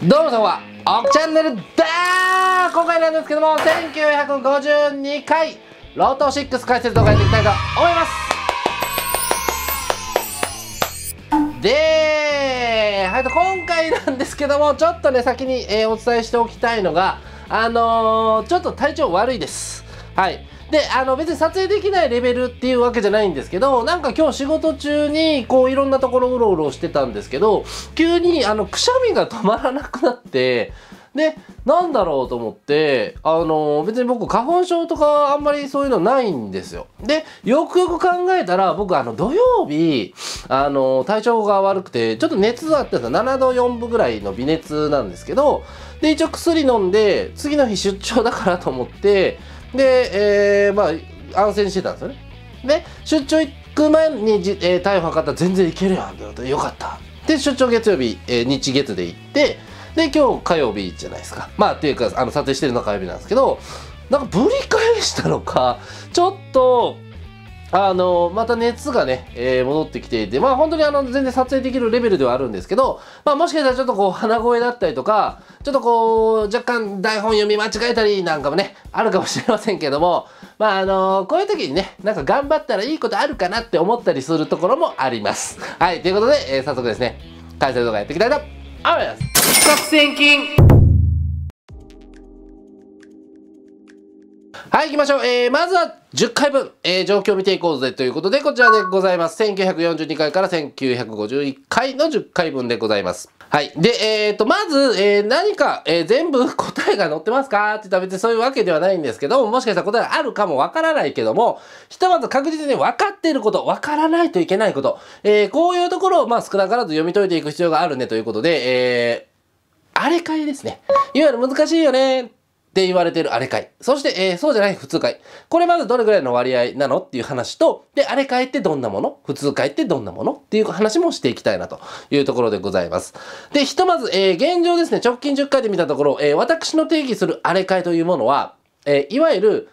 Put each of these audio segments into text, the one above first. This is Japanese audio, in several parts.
どうもどうも、オクチャンネルだー今回なんですけども、1952回、ロート6解説動画やっていきたいと思いますでー、はい、今回なんですけども、ちょっとね、先に、えー、お伝えしておきたいのが、あのー、ちょっと体調悪いです。はい。で、あの別に撮影できないレベルっていうわけじゃないんですけど、なんか今日仕事中にこういろんなところうろうろしてたんですけど、急にあのくしゃみが止まらなくなって、で、なんだろうと思って、あの、別に僕、花粉症とかあんまりそういうのないんですよ。で、よくよく考えたら、僕、あの、土曜日、あの、体調が悪くて、ちょっと熱があったさ7度4分ぐらいの微熱なんですけど、で、一応薬飲んで、次の日出張だからと思って、で、えー、まあ、安静にしてたんですよね。で、出張行く前にじ、えー、逮捕測ったら全然行けるやんってことで、よかった。で、出張月曜日、えー、日月で行って、で、今日火曜日じゃないですか。まあ、っていうか、あの、撮影してるのは火曜日なんですけど、なんかぶり返したのか、ちょっと、あの、また熱がね、えー、戻ってきていて、まあ本当にあの、全然撮影できるレベルではあるんですけど、まあもしかしたらちょっとこう、鼻声だったりとか、ちょっとこう、若干台本読み間違えたりなんかもね、あるかもしれませんけども、まああの、こういう時にね、なんか頑張ったらいいことあるかなって思ったりするところもあります。はい、ということで、えー、早速ですね、解説動画やっていきたいと思います。作戦金はい、行きましょう。えー、まずは10回分、えー、状況を見ていこうぜということで、こちらでございます。1942回から1951回の10回分でございます。はい。で、えっ、ー、と、まず、えー、何か、えー、全部答えが載ってますかって言ったら別にそういうわけではないんですけども、もしかしたら答えがあるかもわからないけども、ひとまず確実に分かっていること、分からないといけないこと、えー、こういうところを、まあ、少なからず読み解いていく必要があるねということで、えー、あれかいですね。いわゆる難しいよねって言われてるあれい。そして、えー、そうじゃない普通会。これまずどれぐらいの割合なのっていう話と、で、あれ会ってどんなもの普通会ってどんなものっていう話もしていきたいなというところでございます。で、ひとまず、えー、現状ですね、直近10回で見たところ、えー、私の定義するあれいというものは、えいわゆる、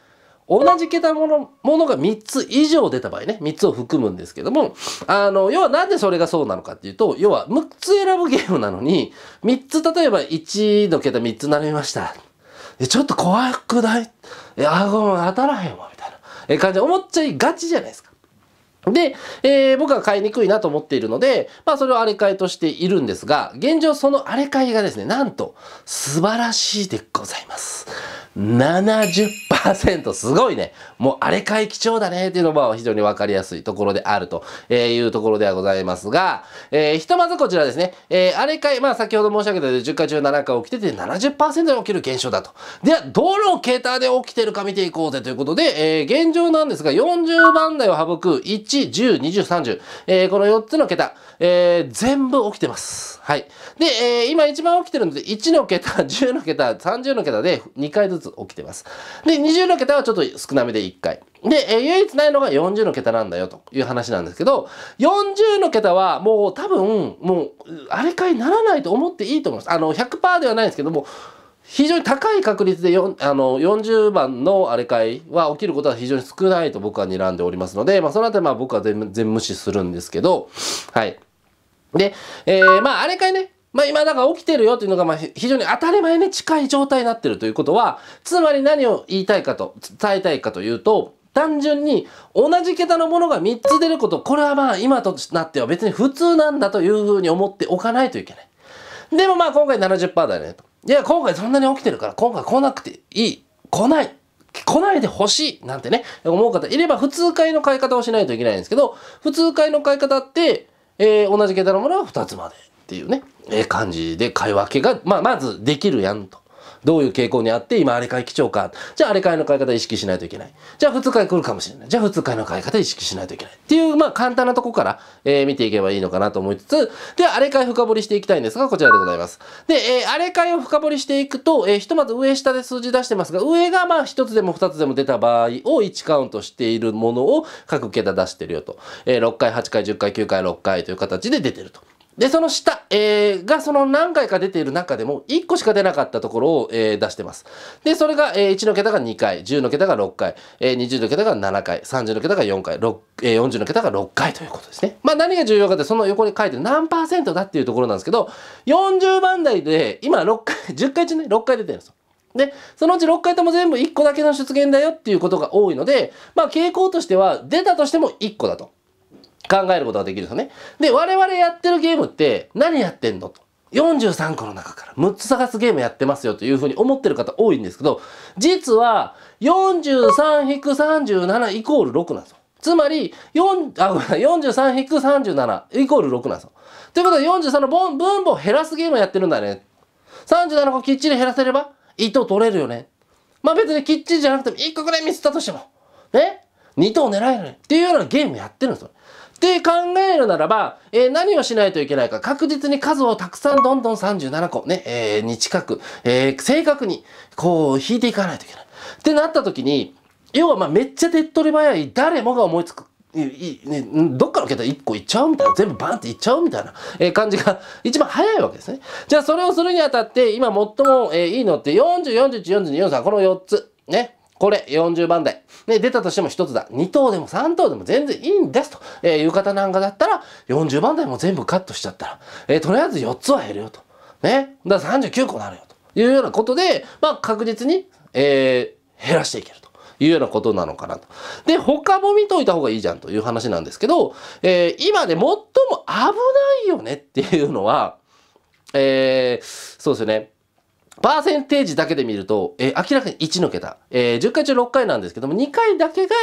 同じ桁ものものが3つ以上出た場合ね、3つを含むんですけども、あの、要はなんでそれがそうなのかっていうと、要は6つ選ぶゲームなのに、3つ例えば1の桁3つ並びました。え、ちょっと怖くないえ、顎も当たらへんわ、みたいな。え、感じ思っちゃいがちじゃないですか。で、えー、僕は買いにくいなと思っているので、まあそれをあれ替えとしているんですが、現状そのあれ替えがですね、なんと素晴らしいでございます。70%すごいね。もうあれ替え貴重だねっていうのは非常にわかりやすいところであるというところではございますが、えー、ひとまずこちらですね、えー、あれ替え、まあ先ほど申し上げたように10回中7回起きてて70%で起きる現象だと。では、どの桁で起きてるか見ていこうぜということで、えー、現状なんですが40番台を省く1、えー、この4つの桁、えー、全部起きてます。はい。で、えー、今一番起きてるので、1の桁、10 の桁、30の桁で2回ずつ起きてます。で、20の桁はちょっと少なめで1回。で、えー、唯一ないのが40の桁なんだよという話なんですけど、40の桁はもう多分、もう、あれかいならないと思っていいと思います。あの、100%ではないんですけども、非常に高い確率でよあの40番のあれ会は起きることは非常に少ないと僕は睨んでおりますので、まあ、そのあたりまあ僕は全全無視するんですけど、はい。で、えー、まあ、あれ会ね、まあ、今だから起きてるよっていうのがまあ非常に当たり前に近い状態になってるということは、つまり何を言いたいかと、伝えたいかというと、単純に同じ桁のものが3つ出ること、これはまあ今となっては別に普通なんだというふうに思っておかないといけない。でもまあ今回70%だよねと。いや、今回そんなに起きてるから、今回来なくていい。来ない。来ないでほしいなんてね、思う方いれば、普通会の買い方をしないといけないんですけど、普通会の買い方って、えー、同じ桁のものは2つまでっていうね、えー、感じで買い分けが、まあ、まずできるやんと。どういう傾向にあって、今、あれ会基調か。じゃあ、あれ会の買い方意識しないといけない。じゃあ、普通会来るかもしれない。じゃあ、普通会の買い方意識しないといけない。っていう、まあ、簡単なとこから、えー、見ていけばいいのかなと思いつつ、で、は、あれ会深掘りしていきたいんですが、こちらでございます。で、えー、あれ会を深掘りしていくと、えー、ひとまず上下で数字出してますが、上がまあ、一つでも二つでも出た場合を1カウントしているものを各桁出してるよと。えー、6回、8回、10回、9回、6回という形で出てると。で、その下、えー、がその何回か出ている中でも1個しか出なかったところを、えー、出してます。で、それが、えー、1の桁が2回、10の桁が6回、えー、20の桁が7回、30の桁が4回、えー、40の桁が6回ということですね。まあ何が重要かってその横に書いてる何パーセントだっていうところなんですけど、40番台で今6回、10 回中ね、6回出てるんですよ。で、そのうち6回とも全部1個だけの出現だよっていうことが多いので、まあ傾向としては出たとしても1個だと。考えることができるんですよね。で、我々やってるゲームって何やってんのと。43個の中から6つ探すゲームやってますよというふうに思ってる方多いんですけど、実は43-37イコール6なんですよ。つまり、4、あ、ごめんなさい、43-37イコール6なんですよ。ということは43の分母を減らすゲームをやってるんだね。37個きっちり減らせれば、糸取れるよね。まあ別にきっちりじゃなくても1個くらいミスったとしても、ね、2等狙えるね。っていうようなゲームやってるんですよ。って考えるならば、えー、何をしないといけないか、確実に数をたくさんどんどん37個ね、えー、に近く、えー、正確に、こう、引いていかないといけない。ってなった時に、要はまあめっちゃ手っ取り早い、誰もが思いつく。いいね、どっから受けたら1個いっちゃうみたいな、全部バンっていっちゃうみたいな、え感じが 一番早いわけですね。じゃあそれをするにあたって、今最も、えいいのって40、41、42、43、この4つ。ね。これ40番台。ね、出たとしても1つだ。2等でも3等でも全然いいんですと、えいう方なんかだったら、40番台も全部カットしちゃったら、えー、とりあえず4つは減るよと。ね。だから39個なるよというようなことで、まあ確実に、えー、減らしていけると。いうようなことなのかなと。で、他も見といた方がいいじゃんという話なんですけど、えー、今ね、最も危ないよねっていうのは、えー、そうですよね。パーセンテージだけで見ると、えー、明らかに1の桁、えー、10回中6回なんですけども、2回だけが、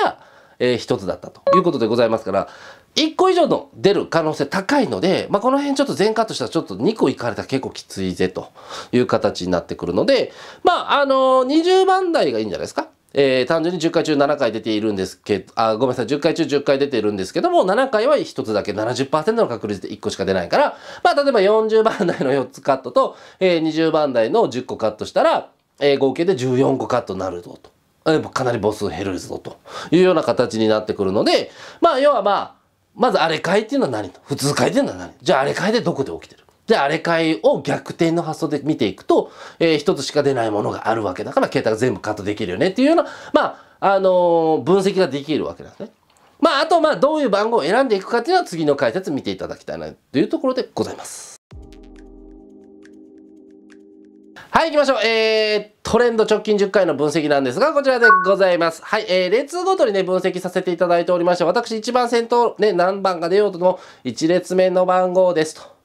えー、1つだったということでございますから、1個以上の出る可能性高いので、まあ、この辺ちょっと全科としたらちょっと2個いかれたら結構きついぜという形になってくるので、まあ、あのー、20番台がいいんじゃないですか。えー、単純に10回中7回出ているんですけど、あ、ごめんなさい、10回中10回出ているんですけども、7回は1つだけ70%の確率で1個しか出ないから、まあ、例えば40番台の4つカットと、えー、20番台の10個カットしたら、えー、合計で14個カットになるぞと。えー、かなりボス減るぞというような形になってくるので、まあ、要はまあ、まずあれ回っていうのは何と普通回っていうのは何じゃああれ回でどこで起きてるで、あれかいを逆転の発想で見ていくと、えー、一つしか出ないものがあるわけだから、携帯が全部カットできるよねっていうような、まあ、あのー、分析ができるわけなんですね。まあ、あと、まあ、どういう番号を選んでいくかっていうのは次の解説見ていただきたいなというところでございます。はい、行きましょう。えー、トレンド直近10回の分析なんですが、こちらでございます。はい、えー、列ごとにね、分析させていただいておりまして、私一番先頭、ね、何番が出ようとの1列目の番号ですと。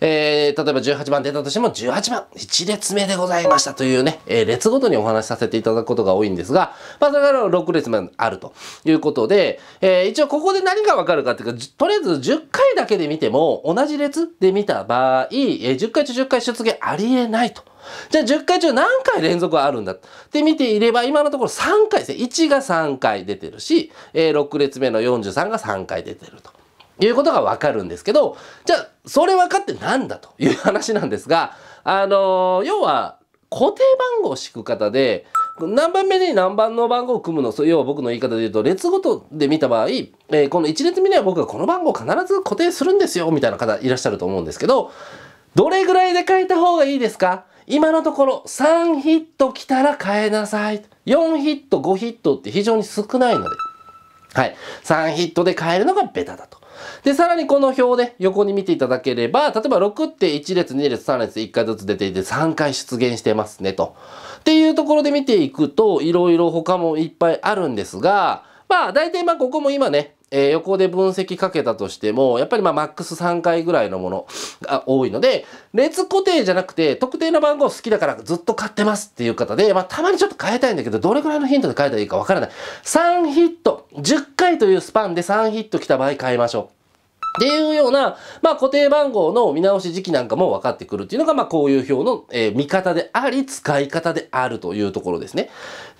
えー、例えば18番出たとしても18番1列目でございましたというね、えー、列ごとにお話しさせていただくことが多いんですが、まあ、だから6列目あるということで、えー、一応ここで何がわかるかっていうか、とりあえず10回だけで見ても同じ列で見た場合、えー、10回中10回出現ありえないと。じゃあ10回中何回連続はあるんだって見ていれば今のところ3回ですね。1が3回出てるし、えー、6列目の43が3回出てると。いうことがわかるんですけど、じゃあ、それ分かってなんだという話なんですが、あのー、要は、固定番号を敷く方で、何番目に何番の番号を組むの、要は僕の言い方で言うと、列ごとで見た場合、えー、この1列目には僕はこの番号を必ず固定するんですよ、みたいな方いらっしゃると思うんですけど、どれぐらいで変えた方がいいですか今のところ3ヒット来たら変えなさい。4ヒット、5ヒットって非常に少ないので、はい。3ヒットで変えるのがベタだと。で、さらにこの表ね、横に見ていただければ、例えば6って1列、2列、3列、1回ずつ出ていて3回出現してますね、と。っていうところで見ていくと、いろいろ他もいっぱいあるんですが、まあ、大体まあ、ここも今ね、えー、横で分析かけたとしても、やっぱりまあマックス3回ぐらいのものが多いので、列固定じゃなくて、特定の番号好きだからずっと買ってますっていう方で、まあたまにちょっと変えたいんだけど、どれぐらいのヒントで変えたらいいかわからない。3ヒット、10回というスパンで3ヒット来た場合変えましょう。っていうような、まあ、固定番号の見直し時期なんかも分かってくるっていうのが、まあ、こういう表の、えー、見方であり、使い方であるというところですね。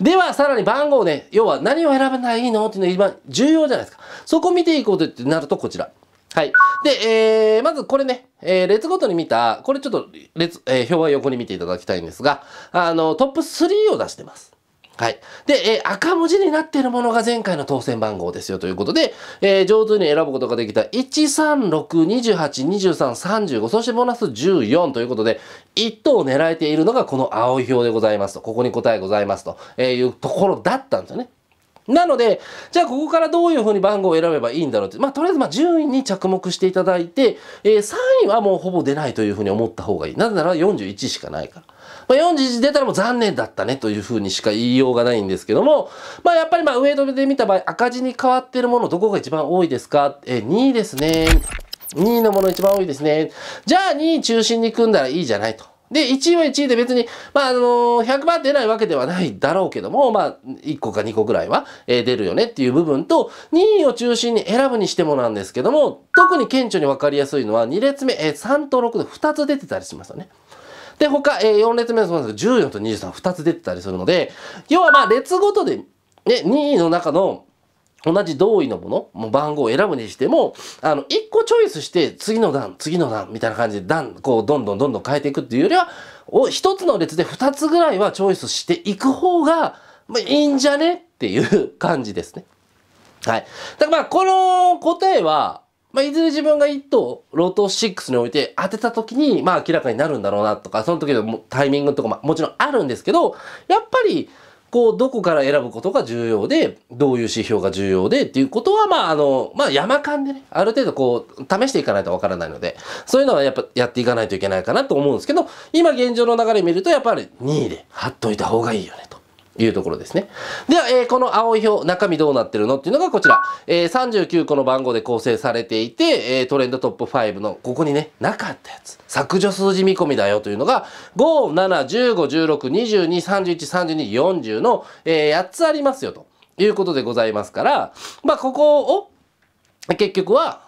では、さらに番号ね、要は何を選べばいいのっていうのが一番重要じゃないですか。そこ見ていこうってなると、こちら。はい。で、えー、まずこれね、えー、列ごとに見た、これちょっと列、えー、表は横に見ていただきたいんですが、あの、トップ3を出してます。はい。で、えー、赤文字になっているものが前回の当選番号ですよということで、えー、上手に選ぶことができた136282335そしてボーナス14ということで、1等を狙えているのがこの青い表でございますと、ここに答えございますと、えいうところだったんですよね。なので、じゃあここからどういうふうに番号を選べばいいんだろうって、まあとりあえずまあ順位に着目していただいて、えー、3位はもうほぼ出ないというふうに思った方がいい。なぜなら41しかないから。まあ、41出たらもう残念だったねというふうにしか言いようがないんですけども、まあ、やっぱりまあウで見た場合赤字に変わってるものどこが一番多いですかえ2位ですね2位のもの一番多いですねじゃあ2位中心に組んだらいいじゃないとで、1位は1位で別に、まあ、あのー、100出ないわけではないだろうけども、まあ、1個か2個ぐらいは、えー、出るよねっていう部分と、2位を中心に選ぶにしてもなんですけども、特に顕著に分かりやすいのは、2列目、えー、3と6で2つ出てたりしますよね。で、他、えー、4列目のそうですが、14と23、2つ出てたりするので、要はまあ、列ごとで、ね、2位の中の、同じ同意のもの、もう番号を選ぶにしても、あの、一個チョイスして、次の段、次の段、みたいな感じで段、こう、どんどんどんどん変えていくっていうよりは、お一つの列で二つぐらいはチョイスしていく方が、まあ、いいんじゃねっていう感じですね。はい。だからまあ、この答えは、まあ、いずれ自分が1等、ロート6において当てた時に、まあ明らかになるんだろうなとか、その時のタイミングとかももちろんあるんですけど、やっぱり、こう、どこから選ぶことが重要で、どういう指標が重要でっていうことは、まあ、あの、まあ、山間でね、ある程度こう、試していかないとわからないので、そういうのはやっぱやっていかないといけないかなと思うんですけど、今現状の流れ見ると、やっぱり2位で貼っといた方がいいよねと。いうところですね。では、えー、この青い表、中身どうなってるのっていうのがこちら。えー、39個の番号で構成されていて、えー、トレンドトップ5の、ここにね、なかったやつ。削除数字見込みだよというのが、5、7、15、16、22、31、32、40の、えー、8つありますよということでございますから、まあ、ここを、結局は、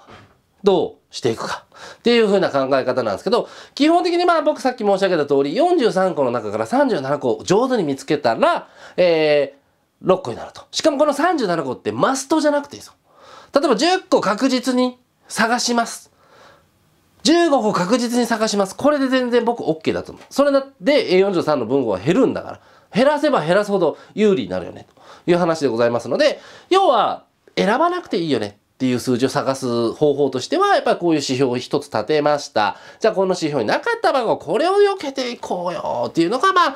どうしていくかっていう風な考え方なんですけど、基本的にまあ僕さっき申し上げた通り、43個の中から37個上手に見つけたら、えー、6個になると。しかもこの37個ってマストじゃなくていいです例えば10個確実に探します。15個確実に探します。これで全然僕 OK だと思う。それで A43 の分号は減るんだから、減らせば減らすほど有利になるよね、という話でございますので、要は選ばなくていいよねっていう数字を探す方法としては、やっぱりこういう指標を一つ立てました。じゃあこの指標になかった番号、これを避けていこうよっていうのが、まあ、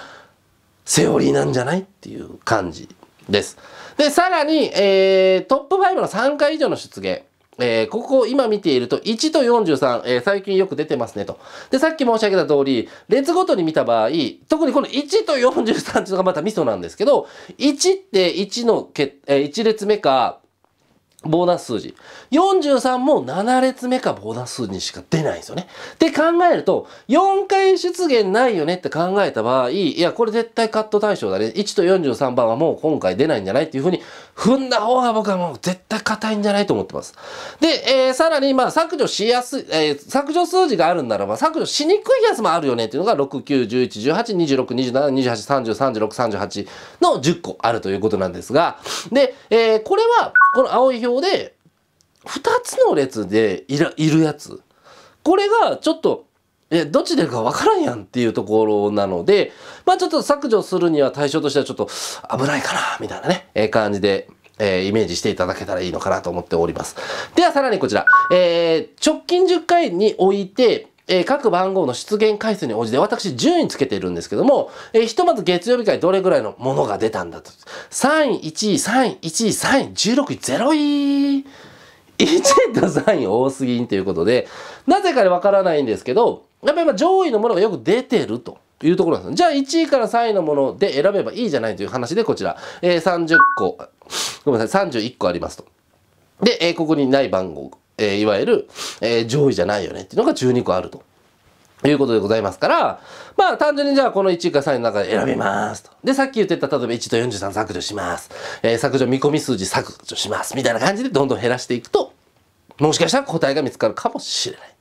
セオリーなんじゃないっていう感じです。で、さらに、えー、トップ5の3回以上の出現。えー、ここ今見ていると1と43、えー、最近よく出てますねと。で、さっき申し上げた通り、列ごとに見た場合、特にこの1と43っていうのがまたミソなんですけど、1って1のけ、えー、1列目か、ボーナス数字。43も7列目かボーナス数字にしか出ないんですよね。って考えると、4回出現ないよねって考えた場合、いや、これ絶対カット対象だね。1と43番はもう今回出ないんじゃないっていうふうに踏んだ方が僕はもう絶対硬いんじゃないと思ってます。で、えー、さらに、まあ、削除しやすい、えー、削除数字があるんならば、削除しにくいやつもあるよねっていうのが、6、9、11、18、26、27、28、30、36、38の10個あるということなんですが、で、えー、これは、この青い表用で2つの列でいらいるやつこれがちょっとえどっちでるか分からんやんっていうところなのでまあちょっと削除するには対象としてはちょっと危ないかなみたいなね、え感じでえー、イメージしていただけたらいいのかなと思っております。ではさらにこちら、えー、直近10回において、えー、各番号の出現回数に応じて私順位つけてるんですけども、えー、ひとまず月曜日からどれぐらいのものが出たんだと。3位、1位、3位、1位、3位、16位、0位。1位と3位多すぎんということで、なぜかわからないんですけど、やっぱり上位のものがよく出てると。いうところなんですじゃあ1位から3位のもので選べばいいじゃないという話でこちら、えー、30個ごめんなさい31個ありますとで、えー、ここにない番号えー、いわゆる、えー、上位じゃないよねっていうのが12個あると。いうことでございますから、まあ単純にじゃあこの1位か3位の中で選びますと。で、さっき言ってた、例えば1と43削除します。えー、削除見込み数字削除します。みたいな感じでどんどん減らしていくと、もしかしたら答えが見つかるかもしれない。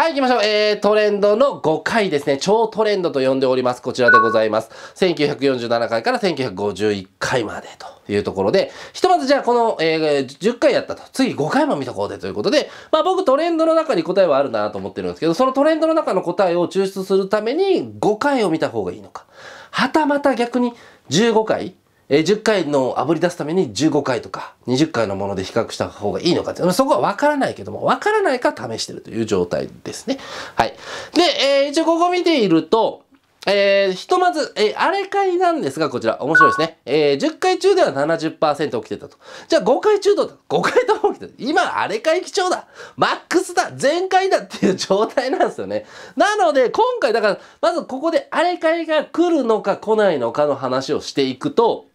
はい、行きましょう。えー、トレンドの5回ですね。超トレンドと呼んでおります。こちらでございます。1947回から1951回までというところで、ひとまずじゃあこの、えー、10回やったと。次5回も見とこうでということで、まあ僕トレンドの中に答えはあるなと思ってるんですけど、そのトレンドの中の答えを抽出するために5回を見た方がいいのか。はたまた逆に15回10回の炙り出すために15回とか20回のもので比較した方がいいのかっていうのはそこはわからないけども、わからないか試してるという状態ですね。はい。で、えー、一応ここ見ていると、えー、ひとまず、えー、あれいなんですが、こちら、面白いですね。えー、10回中では70%起きてたと。じゃあ5回中だと、5回とも起きてた。今、あれい貴重だマックスだ全開だっていう状態なんですよね。なので、今回、だから、まずここであれいが来るのか来ないのかの話をしていくと、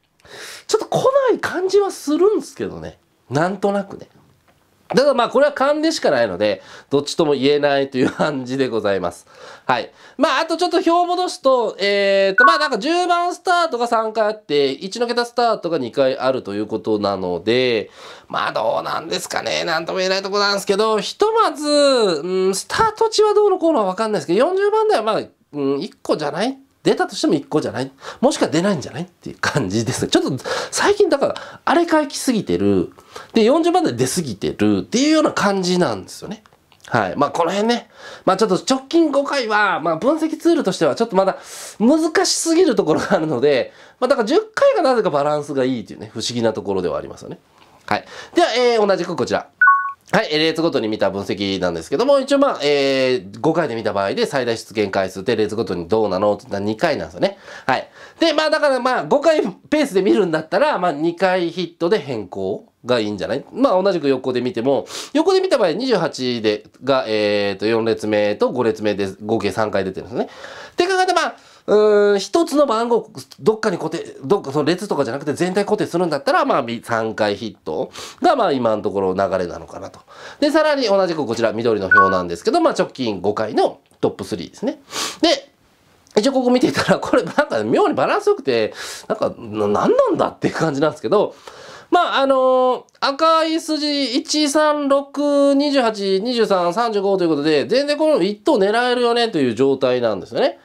ちょっと来ない感じはするんですけどね。なんとなくね。だからまあこれは勘でしかないので、どっちとも言えないという感じでございます。はい。まああとちょっと表を戻すと、えーとまあなんか10番スタートが3回あって、1の桁スタートが2回あるということなので、まあどうなんですかね。なんとも言えないとこなんですけど、ひとまず、うん、スタート値はどうのこうのはわかんないですけど、40番台はまあ、うん、1個じゃない出たとしても1個じゃないもしくは出ないんじゃないっていう感じですちょっと最近だからあれ回きすぎてるで40万で出すぎてるっていうような感じなんですよね。はい。まあ、この辺ね。まあ、ちょっと直近5回は、まあ、分析ツールとしてはちょっとまだ難しすぎるところがあるので、まあ、だから10回がなぜかバランスがいいというね、不思議なところではありますよね。はい。では、えー、同じくこちら。はい、列ごとに見た分析なんですけども、一応まあ、えー、5回で見た場合で最大出現回数で列ごとにどうなのって言ったら2回なんですよね。はい。で、まあだからまあ5回ペースで見るんだったら、まあ2回ヒットで変更がいいんじゃないまあ同じく横で見ても、横で見た場合28で、が、えー、と4列目と5列目で合計3回出てるんですね。って考えたらまあ、うん、一つの番号、どっかに固定、どっかその列とかじゃなくて全体固定するんだったら、まあ、3回ヒットが、まあ、今のところ流れなのかなと。で、さらに同じくこちら、緑の表なんですけど、まあ、直近5回のトップ3ですね。で、一応ここ見ていたら、これなんか妙にバランス良くて、なんか、何なんだっていう感じなんですけど、まあ、あのー、赤い筋136282335ということで、全然この1等狙えるよねという状態なんですよね。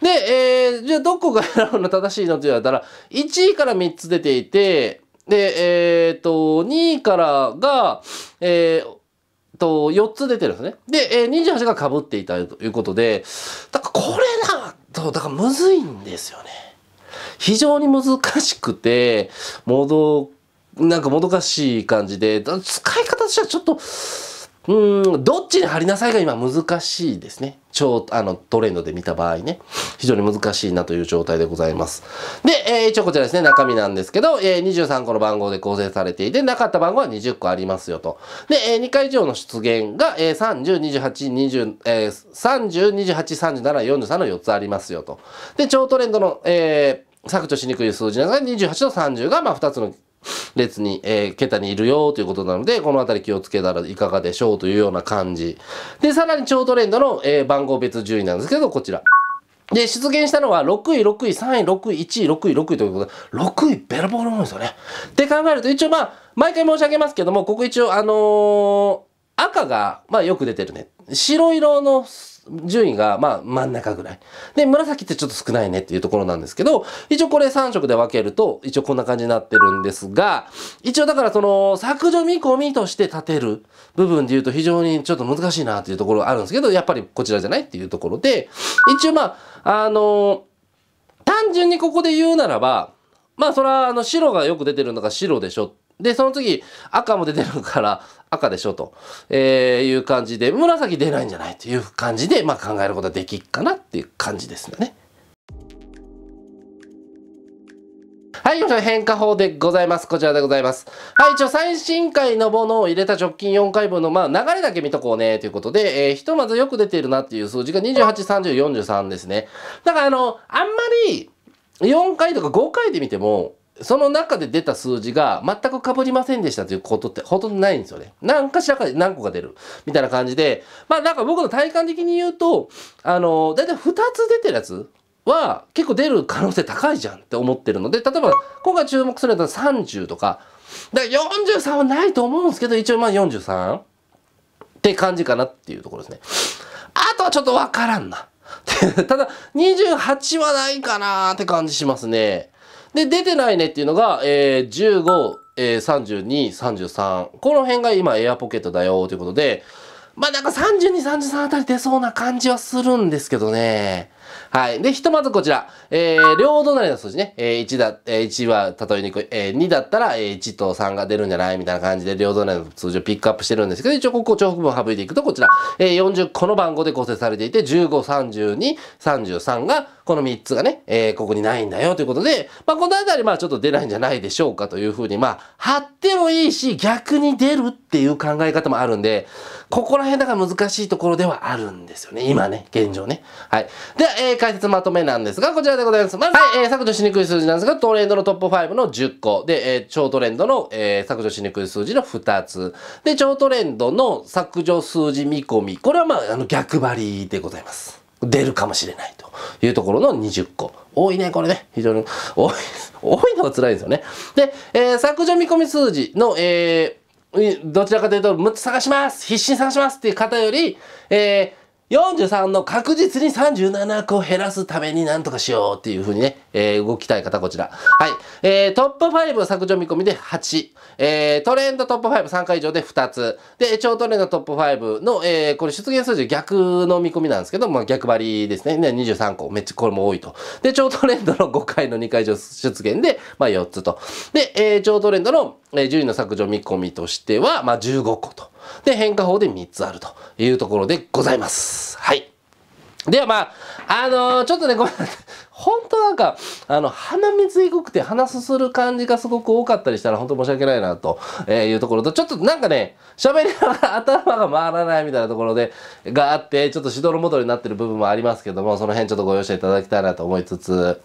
で、えー、じゃあどこが選ぶの正しいのって言われたら、1位から3つ出ていて、で、えっ、ー、と、2位からが、えー、と、4つ出てるんですね。で、えー、28が被っていたということで、だからこれだと、だからむずいんですよね。非常に難しくて、もど、なんかもどかしい感じで、使い方としてはちょっと、うんどっちに貼りなさいが今難しいですね。超あのトレンドで見た場合ね非常に難しいなという状態でございます。で、えー、一応こちらですね中身なんですけど、えー、23個の番号で構成されていてなかった番号は20個ありますよと。で、えー、2回以上の出現が、えー、302820、えー、30283743の4つありますよと。で超トレンドの、えー削除しにくい数字なのが28と30がまあ2つの列に、えー、桁にいるよということなので、このあたり気をつけたらいかがでしょうというような感じ。で、さらに超トレンドの、えー、番号別順位なんですけど、こちら。で、出現したのは6位、6位、3位、6位、1位、6位、6位ということで、6位ベロボロ多いですよね。って考えると、一応まあ、毎回申し上げますけども、ここ一応あのー、赤が、まあよく出てるね。白色の順位が、まあ、真ん中ぐらい。で、紫ってちょっと少ないねっていうところなんですけど、一応これ3色で分けると、一応こんな感じになってるんですが、一応だからその、削除見込みとして立てる部分で言うと非常にちょっと難しいなっていうところがあるんですけど、やっぱりこちらじゃないっていうところで、一応まあ、あの単純にここで言うならば、まあそれはあの白がよく出てるのが白でしょで、その次、赤も出てるから、赤でしょと、えいう感じで、紫出ないんじゃないという感じで、まあ、考えることはできっかなっていう感じですよね。はい、変化法でございます。こちらでございます。はい、一応最新回のものを入れた直近4回分の、まあ、流れだけ見とこうね、ということで、えー、ひとまずよく出ているなっていう数字が28、30、43ですね。だから、あの、あんまり、4回とか5回で見ても、その中で出た数字が全く被りませんでしたということってほとんどないんですよね。何かしらか何個か出る。みたいな感じで。まあなんか僕の体感的に言うと、あの、だいたい2つ出てるやつは結構出る可能性高いじゃんって思ってるので、例えば今回注目するつは30とか、だから43はないと思うんですけど、一応まあ 43? って感じかなっていうところですね。あとはちょっとわからんな。ただ、28はないかなって感じしますね。で、出てないねっていうのが、えー、15、え32、33。この辺が今エアポケットだよということで、まあなんか32、33あたり出そうな感じはするんですけどね。はい。で、ひとまずこちら、えー、両隣の数字ね、えー、1だ、えー、1は例えにくい、えー、2だったら、えー、1と3が出るんじゃないみたいな感じで、両隣の数字をピックアップしてるんですけど、一応ここ重複分を省いていくと、こちら、えー、40個の番号で構成されていて、15、32、33が、この3つがね、えー、ここにないんだよということで、まあ、このあたり、まあ、ちょっと出ないんじゃないでしょうかというふうに、まあ、貼ってもいいし、逆に出るっていう考え方もあるんで、ここら辺だから難しいところではあるんですよね。今ね、現状ね。はい。で、えー、解説まとめなんですが、こちらでございます。まず、はい、えー、削除しにくい数字なんですが、トレンドのトップ5の10個。で、えー、超トレンドの、えー、削除しにくい数字の2つ。で、超トレンドの削除数字見込み。これはまあ、あの、逆張りでございます。出るかもしれないというところの20個。多いね、これね。非常に多い、多いのが辛いですよね。で、えー、削除見込み数字の、えー、どちらかというと、6つ探します必死に探しますっていう方より、えー、43の確実に37個減らすために何とかしようっていう風にね、えー、動きたい方こちら。はい。えー、トップ5削除見込みで8。えー、トレンドトップ53回以上で2つ。で、超トレンドトップ5の、えー、これ出現数字逆の見込みなんですけど、まあ逆張りですね。ね23個。めっちゃこれも多いと。で、超トレンドの5回の2回以上出現で、まあ4つと。で、えー、超トレンドの、えー、順位の削除見込みとしては、まあ15個と。で、変化法で3つあるというところでございます。はい。ではまあ、あのー、ちょっとね、ごめんなさい。本当なんか、あの、鼻水濃くて鼻すする感じがすごく多かったりしたら本当申し訳ないな、というところと、ちょっとなんかね、喋りながら頭が回らないみたいなところで、があって、ちょっと指導の元になってる部分もありますけども、その辺ちょっとご容赦いただきたいなと思いつつ、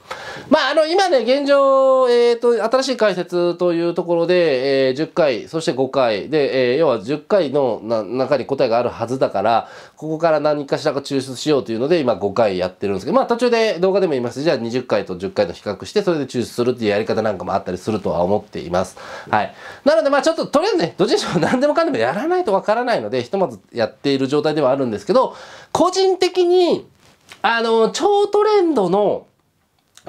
まあ、あの、今ね、現状、えっ、ー、と、新しい解説というところで、えー、10回、そして5回で、えー、要は10回の中に答えがあるはずだから、ここから何かしらか抽出しようというので、今5回やってるんですけど、まあ、途中で動画でも言いますじゃあ20回と10回の比較して、それで抽出するっていうやり方なんかもあったりするとは思っています。はい。なので、まあちょっと、とりあえずね、どっちにしても 何でもかんでもやらないとわからないので、ひとまずやっている状態ではあるんですけど、個人的に、あの、超トレンドの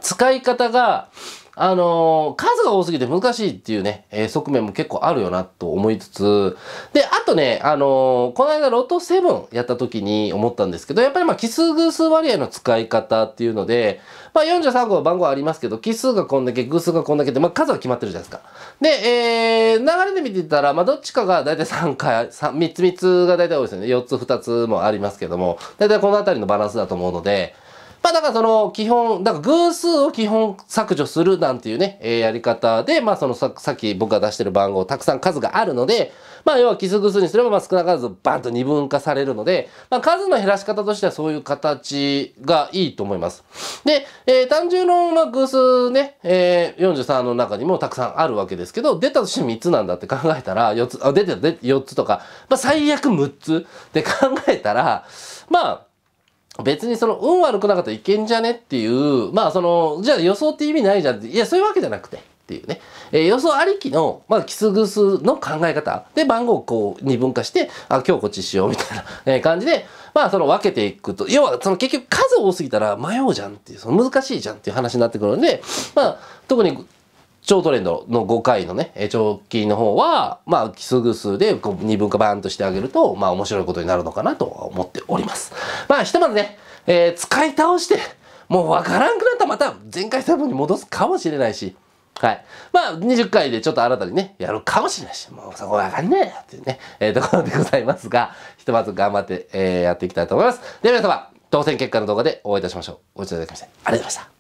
使い方が、あのー、数が多すぎて難しいっていうね、えー、側面も結構あるよなと思いつつ、で、あとね、あのー、この間ロト7やった時に思ったんですけど、やっぱりまあ奇数偶数割合の使い方っていうので、まあ43個の番号ありますけど、奇数がこんだけ、偶数がこんだけって、まあ数は決まってるじゃないですか。で、えー、流れで見てたら、まあどっちかが大体3回、3, 3つ3つが大体多いですよね。4つ2つもありますけども、大体この辺りのバランスだと思うので、まあだからその基本、だから偶数を基本削除するなんていうね、えー、やり方で、まあそのささっき僕が出してる番号、たくさん数があるので、まあ要は奇数偶数にすれば、まあ少なからずバンと二分化されるので、まあ数の減らし方としてはそういう形がいいと思います。で、えー、単純のまあ偶数ね、えー、43の中にもたくさんあるわけですけど、出たとして3つなんだって考えたら、4つ、あ、出てた、4つとか、まあ最悪6つって考えたら、まあ、別にその運悪くなかったらいけんじゃねっていう、まあその、じゃあ予想って意味ないじゃんって、いやそういうわけじゃなくてっていうね、えー、予想ありきの、まあキスグスの考え方で番号をこう二分化して、あ、今日こっちしようみたいな、え感じで、まあその分けていくと、要はその結局数多すぎたら迷うじゃんっていう、その難しいじゃんっていう話になってくるので、まあ特に超トレンドの5回のね、長期の方は、まあ、奇数数でこう2分化バーンとしてあげると、まあ、面白いことになるのかなと思っております。まあ、ひとまずね、えー、使い倒して、もうわからんくなったらまた前回作文に戻すかもしれないし、はい。まあ、20回でちょっと新たにね、やるかもしれないし、もうそこわかんねえよっていうね、えー、ところでございますが、ひとまず頑張って、えー、やっていきたいと思います。では皆様、当選結果の動画でお会いいたしましょう。ご視聴いただきましてありがとうございました。